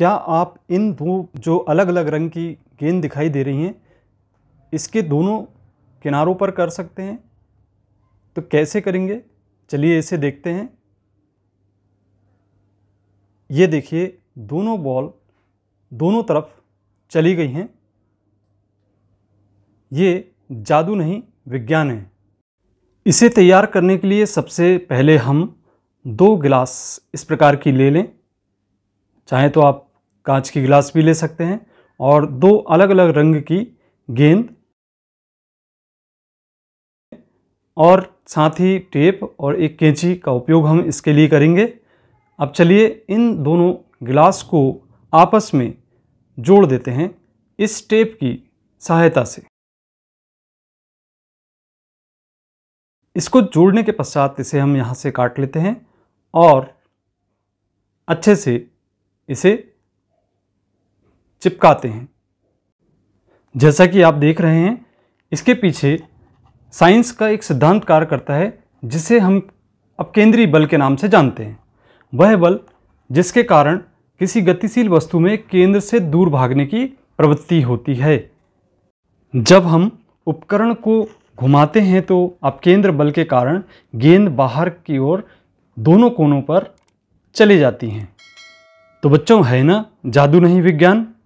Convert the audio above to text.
क्या आप इन दो जो अलग अलग रंग की गेंद दिखाई दे रही हैं इसके दोनों किनारों पर कर सकते हैं तो कैसे करेंगे चलिए इसे देखते हैं ये देखिए दोनों बॉल दोनों तरफ चली गई हैं ये जादू नहीं विज्ञान है इसे तैयार करने के लिए सबसे पहले हम दो गिलास इस प्रकार की ले लें चाहे तो आप कांच की गिलास भी ले सकते हैं और दो अलग अलग रंग की गेंद और साथ ही टेप और एक कैंची का उपयोग हम इसके लिए करेंगे अब चलिए इन दोनों गिलास को आपस में जोड़ देते हैं इस टेप की सहायता से इसको जोड़ने के पश्चात इसे हम यहाँ से काट लेते हैं और अच्छे से इसे चिपकाते हैं जैसा कि आप देख रहे हैं इसके पीछे साइंस का एक सिद्धांत कार्य करता है जिसे हम अब केंद्रीय बल के नाम से जानते हैं वह बल जिसके कारण किसी गतिशील वस्तु में केंद्र से दूर भागने की प्रवृत्ति होती है जब हम उपकरण को घुमाते हैं तो आप केंद्र बल के कारण गेंद बाहर की ओर दोनों कोनों पर चली जाती हैं तो बच्चों है ना जादू नहीं विज्ञान